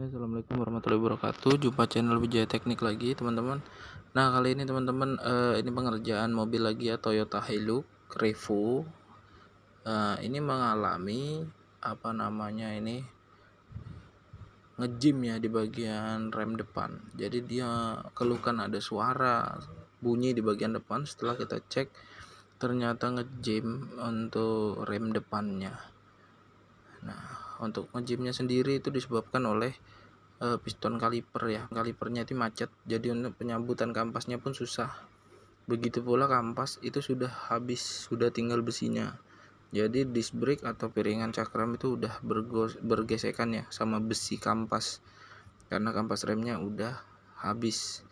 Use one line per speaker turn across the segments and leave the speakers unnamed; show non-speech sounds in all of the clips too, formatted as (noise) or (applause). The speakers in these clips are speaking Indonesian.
Ya, Assalamualaikum warahmatullahi wabarakatuh. Jumpa channel Wijaya Teknik lagi, teman-teman. Nah, kali ini teman-teman uh, ini pengerjaan mobil lagi ya Toyota Hilux Revo. uh, ini mengalami apa namanya ini ngejim ya di bagian rem depan. Jadi dia keluhkan ada suara bunyi di bagian depan setelah kita cek ternyata ngejim untuk rem depannya. Nah, untuk ngejimnya sendiri itu disebabkan oleh e, piston kaliper ya kalipernya itu macet jadi untuk penyambutan kampasnya pun susah begitu pula kampas itu sudah habis sudah tinggal besinya jadi disc brake atau piringan cakram itu udah bergesekan ya sama besi kampas karena kampas remnya udah habis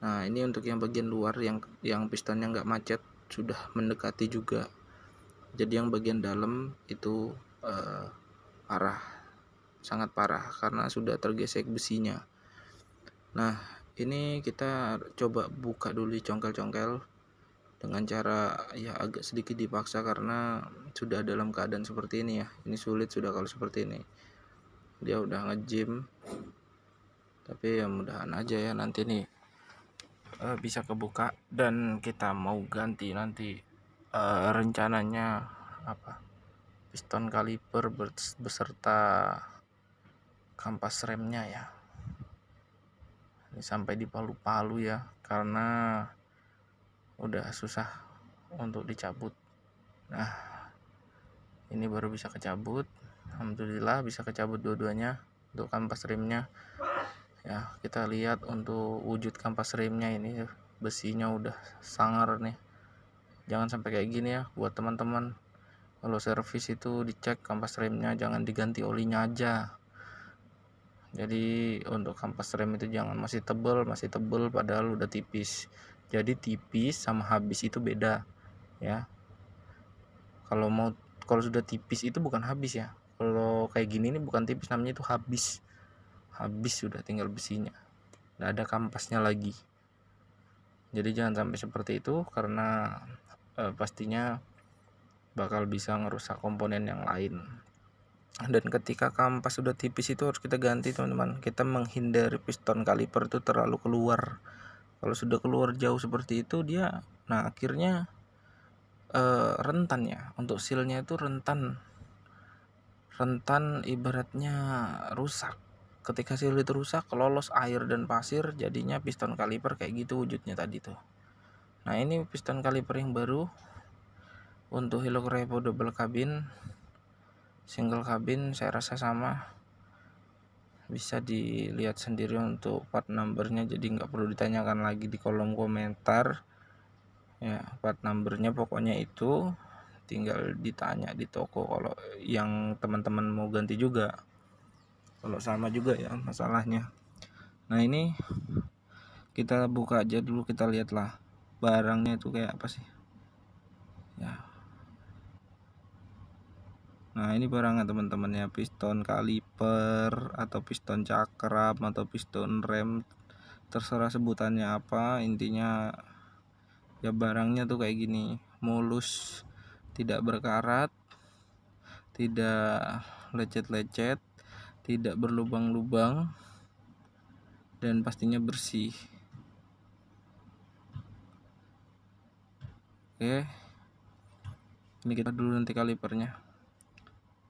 nah ini untuk yang bagian luar yang yang pistonnya nggak macet sudah mendekati juga jadi yang bagian dalam itu uh, parah, sangat parah karena sudah tergesek besinya. Nah, ini kita coba buka dulu congkel-congkel dengan cara ya agak sedikit dipaksa karena sudah dalam keadaan seperti ini ya. Ini sulit sudah kalau seperti ini. Dia udah nge-gym. Tapi ya mudahan aja ya nanti nih uh, bisa kebuka dan kita mau ganti nanti uh, rencananya apa piston kaliper beserta kampas remnya ya ini sampai di palu-palu ya karena udah susah untuk dicabut nah ini baru bisa kecabut Alhamdulillah bisa kecabut dua-duanya untuk kampas remnya ya kita lihat untuk wujud kampas remnya ini besinya udah sangar nih jangan sampai kayak gini ya buat teman-teman kalau servis itu dicek kampas remnya jangan diganti olinya aja jadi untuk kampas rem itu jangan masih tebel masih tebel padahal udah tipis jadi tipis sama habis itu beda ya kalau mau kalau sudah tipis itu bukan habis ya kalau kayak gini ini bukan tipis namanya itu habis habis sudah tinggal besinya Tidak ada kampasnya lagi jadi jangan sampai seperti itu karena eh, pastinya bakal bisa ngerusak komponen yang lain dan ketika kampas sudah tipis itu harus kita ganti teman-teman kita menghindari piston kaliper itu terlalu keluar kalau sudah keluar jauh seperti itu dia nah akhirnya eh, rentan ya untuk sealnya itu rentan rentan ibaratnya rusak ketika seal itu rusak lolos air dan pasir jadinya piston kaliper kayak gitu wujudnya tadi tuh nah ini piston kaliper yang baru untuk Hilux Revo double cabin single cabin saya rasa sama bisa dilihat sendiri untuk part numbernya jadi nggak perlu ditanyakan lagi di kolom komentar ya part numbernya pokoknya itu tinggal ditanya di toko kalau yang teman-teman mau ganti juga kalau sama juga ya masalahnya nah ini kita buka aja dulu kita lihatlah barangnya itu kayak apa sih ya Nah ini barangnya teman temannya piston kaliper atau piston cakram atau piston rem terserah sebutannya apa intinya ya barangnya tuh kayak gini mulus tidak berkarat tidak lecet-lecet tidak berlubang-lubang dan pastinya bersih oke ini kita dulu nanti kalipernya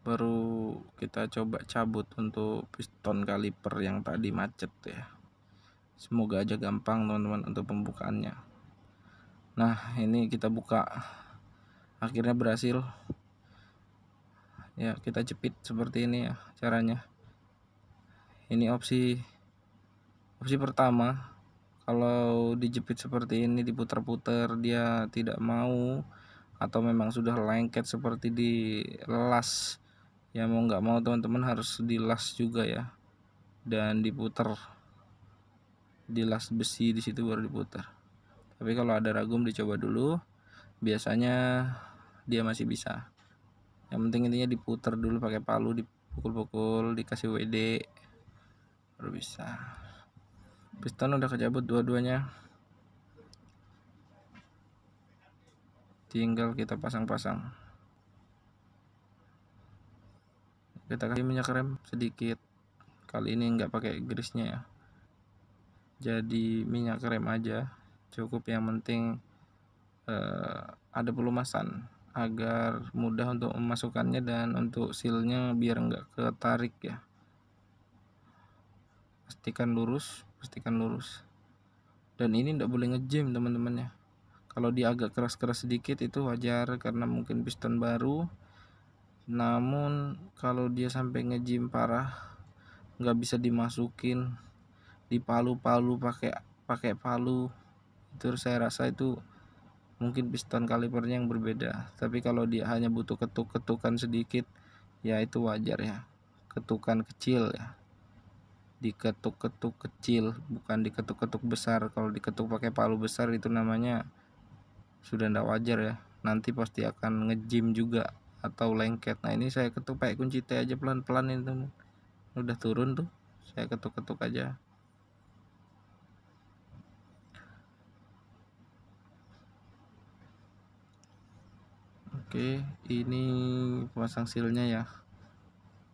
baru kita coba cabut untuk piston kaliper yang tadi macet ya semoga aja gampang teman-teman untuk pembukaannya nah ini kita buka akhirnya berhasil ya kita jepit seperti ini ya caranya ini opsi opsi pertama kalau dijepit seperti ini diputar-putar dia tidak mau atau memang sudah lengket seperti di las ya mau nggak mau teman-teman harus dilas juga ya dan diputar dilas besi di situ baru diputar tapi kalau ada ragum dicoba dulu biasanya dia masih bisa yang penting intinya diputar dulu pakai palu dipukul-pukul dikasih WD baru bisa piston udah kecabut dua-duanya tinggal kita pasang-pasang kita kasih minyak rem sedikit kali ini nggak pakai grisnya ya jadi minyak rem aja cukup yang penting eh, ada pelumasan agar mudah untuk memasukkannya dan untuk sealnya biar nggak ketarik ya pastikan lurus pastikan lurus dan ini nggak boleh ngejam teman-temannya kalau dia agak keras-keras sedikit itu wajar karena mungkin piston baru namun kalau dia sampai ngejim parah nggak bisa dimasukin dipalu-palu pakai pakai palu itu saya rasa itu mungkin piston kalipernya yang berbeda tapi kalau dia hanya butuh ketuk-ketukan sedikit ya itu wajar ya ketukan kecil ya diketuk-ketuk kecil bukan diketuk-ketuk besar kalau diketuk pakai palu besar itu namanya sudah tidak wajar ya nanti pasti akan ngejim juga atau lengket nah ini saya ketuk pakai kunci T aja pelan-pelan ini teman udah turun tuh saya ketuk-ketuk aja Oke, ini pasang sealnya ya.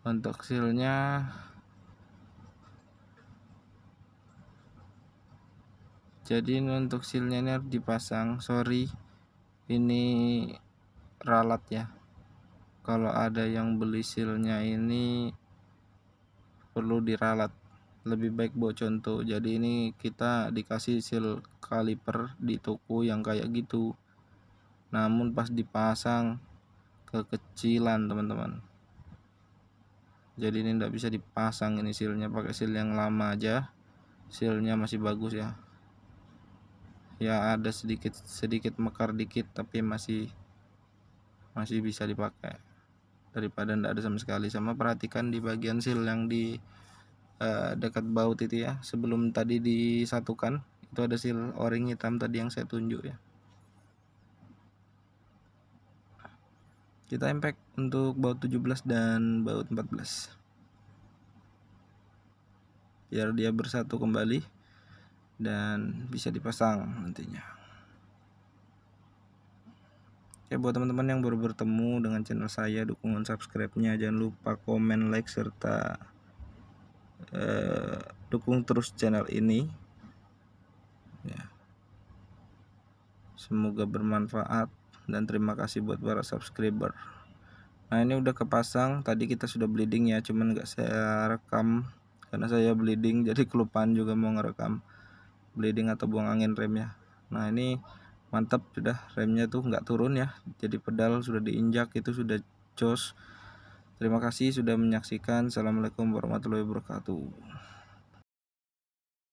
Untuk sealnya Jadi untuk sealnya ini harus dipasang. Sorry, ini ralat ya kalau ada yang beli silnya ini perlu diralat lebih baik buat contoh jadi ini kita dikasih sil kaliper di toko yang kayak gitu namun pas dipasang kekecilan teman-teman jadi ini tidak bisa dipasang ini silnya pakai sil yang lama aja silnya masih bagus ya ya ada sedikit sedikit mekar dikit tapi masih masih bisa dipakai daripada tidak ada sama sekali sama perhatikan di bagian seal yang di uh, dekat baut itu ya sebelum tadi disatukan itu ada seal o-ring hitam tadi yang saya tunjuk ya kita impact untuk baut 17 dan baut 14 biar dia bersatu kembali dan bisa dipasang nantinya Oke ya, buat teman-teman yang baru bertemu dengan channel saya dukungan subscribe-nya jangan lupa komen like serta uh, dukung terus channel ini ya. semoga bermanfaat dan terima kasih buat para subscriber nah ini udah kepasang tadi kita sudah bleeding ya cuman nggak saya rekam karena saya bleeding (laughs) jadi kelupaan juga mau ngerekam bleeding atau buang angin rem ya. nah ini mantap sudah remnya tuh nggak turun ya jadi pedal sudah diinjak itu sudah jos terima kasih sudah menyaksikan assalamualaikum warahmatullahi wabarakatuh